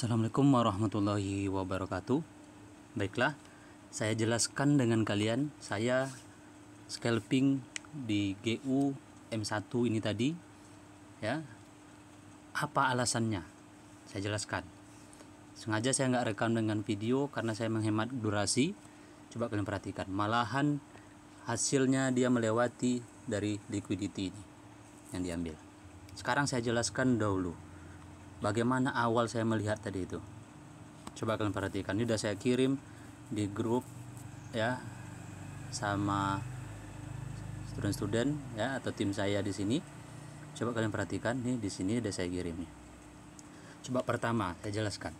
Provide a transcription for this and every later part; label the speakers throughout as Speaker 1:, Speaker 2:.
Speaker 1: Assalamualaikum warahmatullahi wabarakatuh. Baiklah, saya jelaskan dengan kalian saya scalping di GU M1 ini tadi ya. Apa alasannya? Saya jelaskan. Sengaja saya nggak rekam dengan video karena saya menghemat durasi. Coba kalian perhatikan, malahan hasilnya dia melewati dari liquidity ini yang diambil. Sekarang saya jelaskan dahulu bagaimana awal saya melihat tadi itu coba kalian perhatikan ini udah saya kirim di grup ya sama student-student ya atau tim saya di sini coba kalian perhatikan nih di sini udah saya kirim nih coba pertama saya jelaskan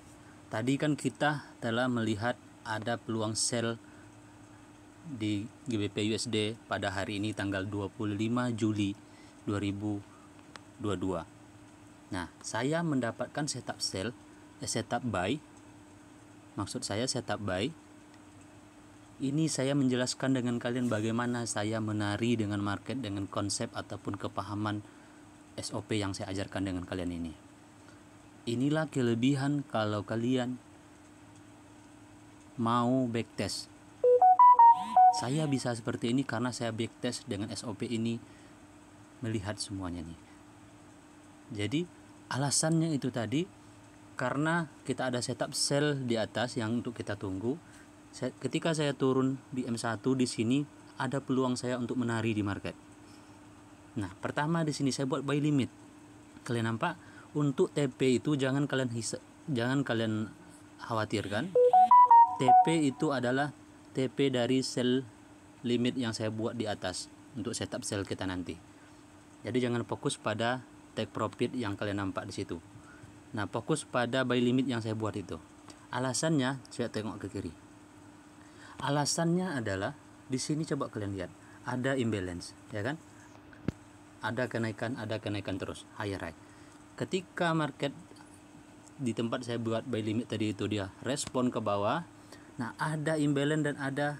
Speaker 1: tadi kan kita telah melihat ada peluang sell di GBP USD pada hari ini tanggal 25 Juli 2022 Nah, saya mendapatkan setup sell, eh, setup buy. Maksud saya setup buy. Ini saya menjelaskan dengan kalian bagaimana saya menari dengan market dengan konsep ataupun kepahaman SOP yang saya ajarkan dengan kalian ini. Inilah kelebihan kalau kalian mau backtest. Saya bisa seperti ini karena saya backtest dengan SOP ini melihat semuanya nih. Jadi alasannya itu tadi karena kita ada setup sel di atas yang untuk kita tunggu ketika saya turun di M1 di sini ada peluang saya untuk menari di market nah pertama di sini saya buat buy limit kalian nampak untuk TP itu jangan kalian jangan kalian khawatirkan TP itu adalah TP dari sel limit yang saya buat di atas untuk setup sel kita nanti jadi jangan fokus pada take profit yang kalian nampak di situ nah fokus pada buy limit yang saya buat itu alasannya saya tengok ke kiri alasannya adalah di sini coba kalian lihat ada imbalance ya kan ada kenaikan ada kenaikan terus higher right ketika market di tempat saya buat buy limit tadi itu dia respon ke bawah nah ada imbalance dan ada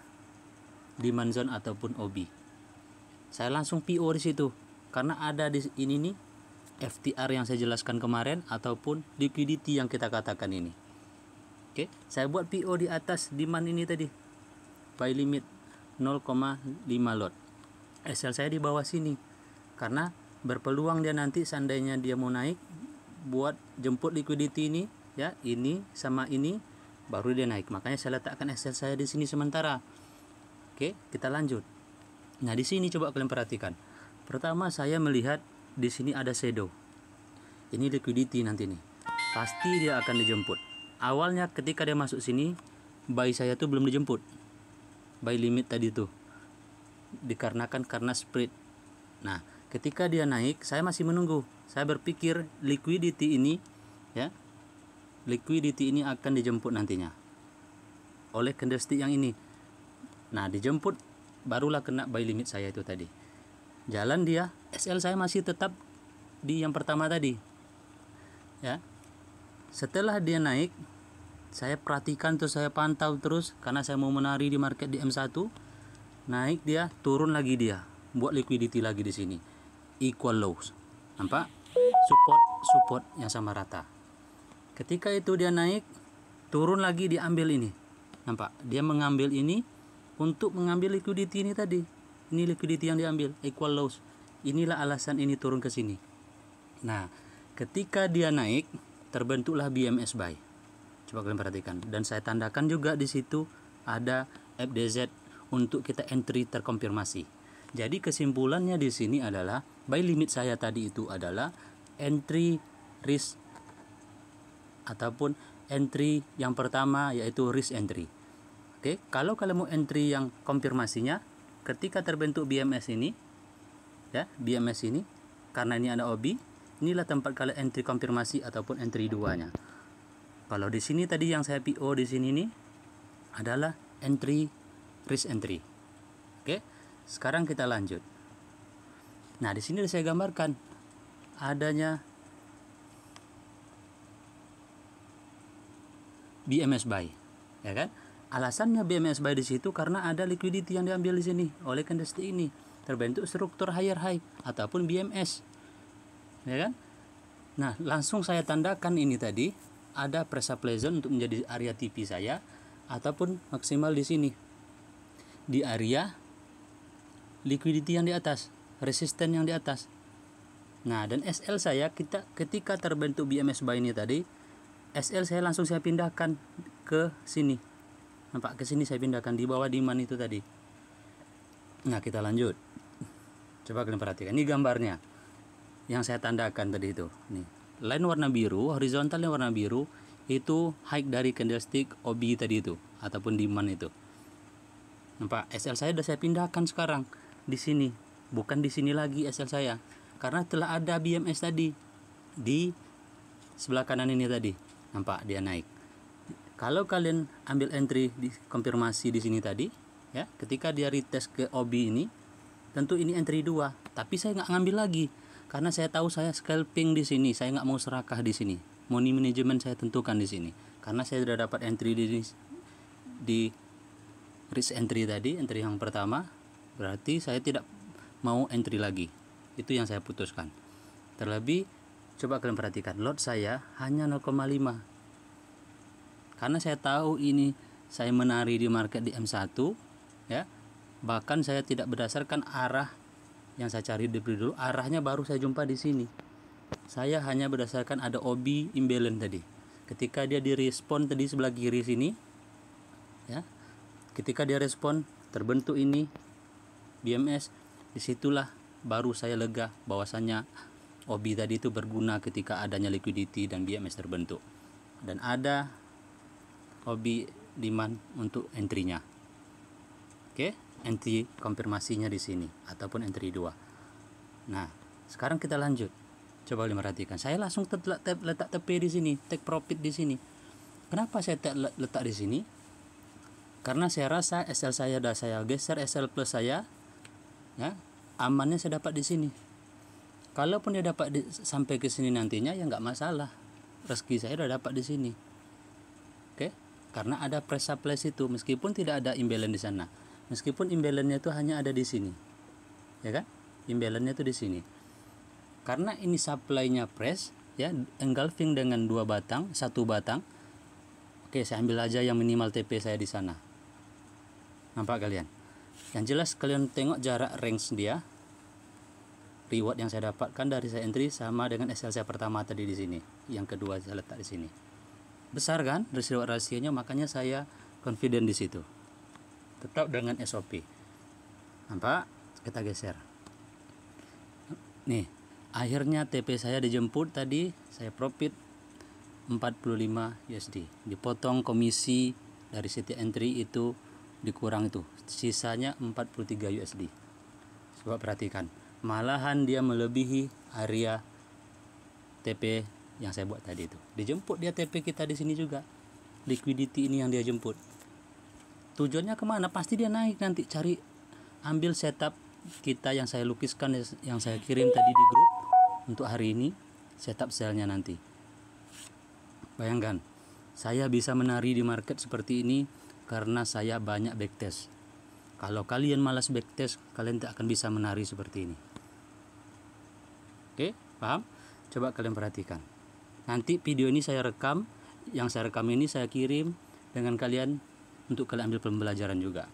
Speaker 1: demand zone ataupun OB saya langsung PO di situ karena ada di ini nih FTR yang saya jelaskan kemarin ataupun liquidity yang kita katakan ini. Oke, okay. saya buat PO di atas demand ini tadi. Buy limit 0,5 lot. SL saya di bawah sini. Karena berpeluang dia nanti seandainya dia mau naik buat jemput liquidity ini ya, ini sama ini baru dia naik. Makanya saya letakkan SL saya di sini sementara. Oke, okay, kita lanjut. Nah, di sini coba kalian perhatikan. Pertama saya melihat di sini ada shadow. Ini liquidity nanti nih. Pasti dia akan dijemput. Awalnya ketika dia masuk sini, buy saya tuh belum dijemput. Buy limit tadi tuh. Dikarenakan karena spread. Nah, ketika dia naik, saya masih menunggu. Saya berpikir liquidity ini ya liquidity ini akan dijemput nantinya oleh candlestick yang ini. Nah, dijemput barulah kena buy limit saya itu tadi. Jalan dia SL saya masih tetap di yang pertama tadi ya setelah dia naik saya perhatikan terus saya pantau terus karena saya mau menari di market di M1 naik dia turun lagi dia buat liquidity lagi di sini equal lows nampak support support yang sama rata ketika itu dia naik turun lagi diambil ini nampak dia mengambil ini untuk mengambil liquidity ini tadi ini liquidity yang diambil equal lows Inilah alasan ini turun ke sini. Nah, ketika dia naik, terbentuklah BMS buy. Coba kalian perhatikan. Dan saya tandakan juga di situ ada FDZ untuk kita entry terkonfirmasi. Jadi kesimpulannya di sini adalah buy limit saya tadi itu adalah entry risk ataupun entry yang pertama yaitu risk entry. Oke, kalau kalian mau entry yang konfirmasinya ketika terbentuk BMS ini ya BMS ini karena ini ada OB inilah tempat kalian entry konfirmasi ataupun entry duanya. kalau di sini tadi yang saya PO di sini ini adalah entry risk entry oke sekarang kita lanjut nah di sini saya gambarkan adanya BMS buy ya kan alasannya BMS buy di situ karena ada liquidity yang diambil di sini oleh candlestick ini terbentuk struktur higher high ataupun BMS. Ya kan? Nah, langsung saya tandakan ini tadi ada plezon untuk menjadi area TV saya ataupun maksimal di sini. Di area liquidity yang di atas, resisten yang di atas. Nah, dan SL saya kita ketika terbentuk BMS by ini tadi, SL saya langsung saya pindahkan ke sini. Nampak ke sini saya pindahkan di bawah demand itu tadi. Nah, kita lanjut. Coba kalian perhatikan ini gambarnya yang saya tandakan tadi itu. Nih, line warna biru, horizontalnya warna biru itu high dari candlestick obi tadi itu ataupun demand itu. Nampak SL saya sudah saya pindahkan sekarang di sini, bukan di sini lagi SL saya karena telah ada BMS tadi di sebelah kanan ini tadi. Nampak dia naik. Kalau kalian ambil entry di konfirmasi di sini tadi, ya, ketika dia retest ke obi ini, tentu ini entry 2 tapi saya nggak ngambil lagi karena saya tahu saya scalping di sini saya nggak mau serakah di sini money management saya tentukan di sini karena saya sudah dapat entry di di risk entry tadi entry yang pertama berarti saya tidak mau entry lagi itu yang saya putuskan terlebih coba kalian perhatikan lot saya hanya 0,5 karena saya tahu ini saya menari di market di M1 ya bahkan saya tidak berdasarkan arah yang saya cari di dulu arahnya baru saya jumpa di sini saya hanya berdasarkan ada obi imbalan tadi ketika dia direspon tadi sebelah kiri sini ya ketika dia respon terbentuk ini BMS disitulah baru saya lega bahwasannya obi tadi itu berguna ketika adanya liquidity dan BMS terbentuk dan ada obi demand untuk entry-nya oke okay? entry konfirmasinya di sini ataupun entry 2 nah sekarang kita lanjut coba perhatikan saya langsung letak tepi di sini take profit di sini kenapa saya letak di sini karena saya rasa SL saya dah saya geser SL plus saya ya amannya saya dapat di sini kalaupun dia dapat di, sampai ke sini nantinya ya nggak masalah rezeki saya sudah dapat di sini oke karena ada press supply situ meskipun tidak ada imbalan di sana meskipun imbalannya itu hanya ada di sini ya kan imbalannya itu di sini karena ini supply-nya press ya engulfing dengan dua batang satu batang oke saya ambil aja yang minimal TP saya di sana nampak kalian yang jelas kalian tengok jarak range dia reward yang saya dapatkan dari saya entry sama dengan SLC pertama tadi di sini yang kedua saya letak di sini besar kan reward rasionya makanya saya confident di situ tetap dengan SOP nampak kita geser nih akhirnya TP saya dijemput tadi saya profit 45 USD dipotong komisi dari city entry itu dikurang itu sisanya 43 USD coba perhatikan malahan dia melebihi area TP yang saya buat tadi itu dijemput dia TP kita di sini juga liquidity ini yang dia jemput tujuannya kemana pasti dia naik nanti cari ambil setup kita yang saya lukiskan yang saya kirim tadi di grup untuk hari ini setup selnya nanti bayangkan saya bisa menari di market seperti ini karena saya banyak backtest kalau kalian malas backtest kalian tak akan bisa menari seperti ini oke paham coba kalian perhatikan nanti video ini saya rekam yang saya rekam ini saya kirim dengan kalian untuk kalian ambil pembelajaran juga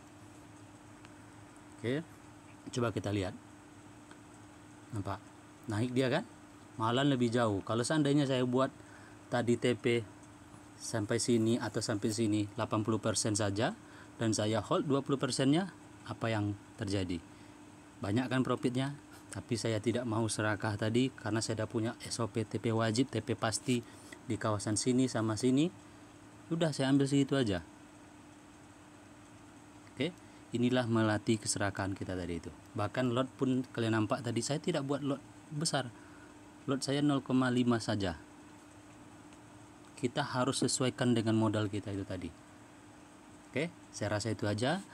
Speaker 1: oke coba kita lihat nampak naik dia kan malah lebih jauh kalau seandainya saya buat tadi TP sampai sini atau sampai sini 80% saja dan saya hold 20% nya apa yang terjadi banyak kan profitnya tapi saya tidak mau serakah tadi karena saya sudah punya SOP TP wajib TP pasti di kawasan sini sama sini Sudah, saya ambil situ aja Oke. Okay? Inilah melatih keserakahan kita tadi itu. Bahkan lot pun kalian nampak tadi saya tidak buat lot besar. Lot saya 0,5 saja. Kita harus sesuaikan dengan modal kita itu tadi. Oke, okay? saya rasa itu aja.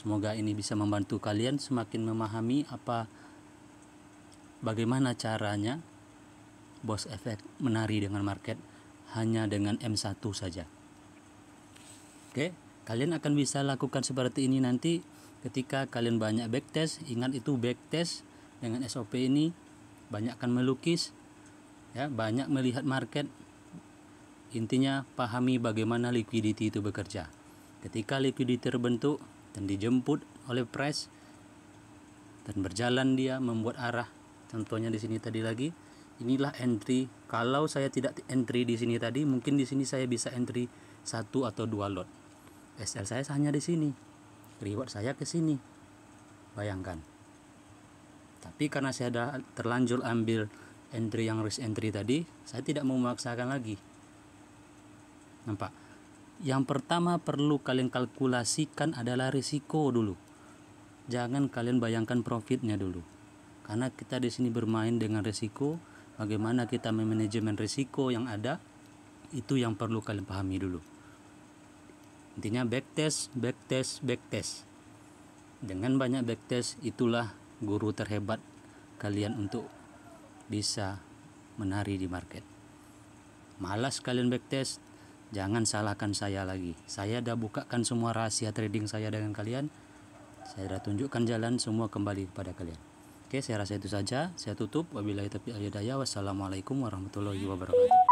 Speaker 1: Semoga ini bisa membantu kalian semakin memahami apa bagaimana caranya bos efek menari dengan market hanya dengan M1 saja. Oke. Okay? Kalian akan bisa lakukan seperti ini nanti ketika kalian banyak backtest. Ingat itu backtest dengan SOP ini banyak akan melukis ya, banyak melihat market. Intinya pahami bagaimana liquidity itu bekerja. Ketika liquidity terbentuk dan dijemput oleh price dan berjalan dia membuat arah. Contohnya di sini tadi lagi inilah entry kalau saya tidak entry di sini tadi mungkin di sini saya bisa entry satu atau dua lot SL saya hanya di sini reward saya ke sini bayangkan tapi karena saya sudah terlanjur ambil entry yang risk entry tadi saya tidak mau memaksakan lagi nampak yang pertama perlu kalian kalkulasikan adalah risiko dulu jangan kalian bayangkan profitnya dulu karena kita di sini bermain dengan risiko Bagaimana kita memanajemen risiko yang ada itu yang perlu kalian pahami dulu intinya backtest backtest backtest dengan banyak backtest itulah guru terhebat kalian untuk bisa menari di market malas kalian backtest jangan salahkan saya lagi saya dah bukakan semua rahasia trading saya dengan kalian saya dah tunjukkan jalan semua kembali kepada kalian Oke, saya rasa itu saja. Saya tutup. Wabillahi taufiq Wassalamualaikum warahmatullahi wabarakatuh.